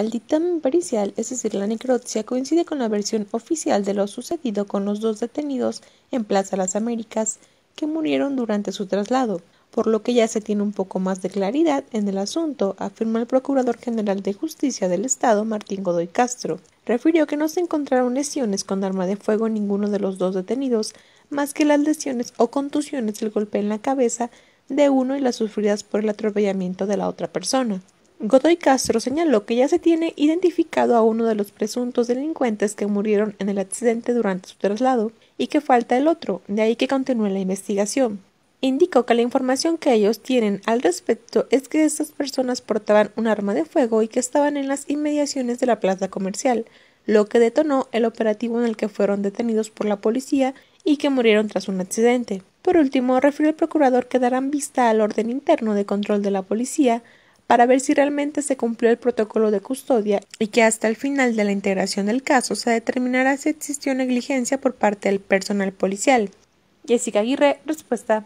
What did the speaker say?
El dictamen pericial, es decir, la necropsia, coincide con la versión oficial de lo sucedido con los dos detenidos en Plaza Las Américas que murieron durante su traslado, por lo que ya se tiene un poco más de claridad en el asunto, afirmó el Procurador General de Justicia del Estado, Martín Godoy Castro. Refirió que no se encontraron lesiones con arma de fuego en ninguno de los dos detenidos, más que las lesiones o contusiones del golpe en la cabeza de uno y las sufridas por el atropellamiento de la otra persona. Godoy Castro señaló que ya se tiene identificado a uno de los presuntos delincuentes que murieron en el accidente durante su traslado y que falta el otro, de ahí que continúe la investigación. Indicó que la información que ellos tienen al respecto es que estas personas portaban un arma de fuego y que estaban en las inmediaciones de la plaza comercial, lo que detonó el operativo en el que fueron detenidos por la policía y que murieron tras un accidente. Por último, refirió el procurador que darán vista al orden interno de control de la policía para ver si realmente se cumplió el protocolo de custodia y que hasta el final de la integración del caso se determinará si existió negligencia por parte del personal policial. Jessica Aguirre, respuesta.